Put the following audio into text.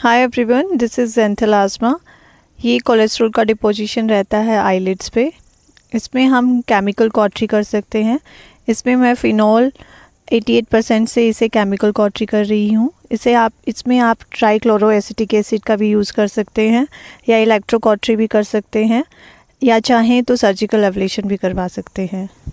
hi everyone this is जेंथल आजमा ये कोलेस्ट्रोल का डिपोजिशन रहता है आईलिड्स पे इसमें हम केमिकल कॉटरी कर सकते हैं इसमें मैं फ़िनॉल 88 परसेंट से इसे केमिकल कॉटरी कर रही हूँ इसे आप इसमें आप ट्राईक्लोरो एसिटिक एसिड का भी यूज़ कर सकते हैं या इलेक्ट्रो कॉटरी भी कर सकते हैं या चाहें तो सर्जिकल एवलेशन भी करवा सकते हैं